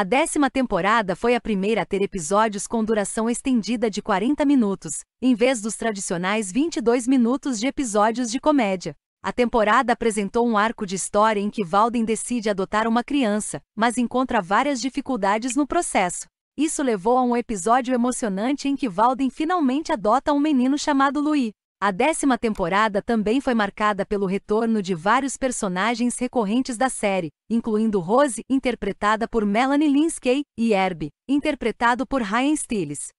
A décima temporada foi a primeira a ter episódios com duração estendida de 40 minutos, em vez dos tradicionais 22 minutos de episódios de comédia. A temporada apresentou um arco de história em que Valden decide adotar uma criança, mas encontra várias dificuldades no processo. Isso levou a um episódio emocionante em que Valden finalmente adota um menino chamado Louis. A décima temporada também foi marcada pelo retorno de vários personagens recorrentes da série, incluindo Rose, interpretada por Melanie Linsky, e Herb, interpretado por Ryan Stills.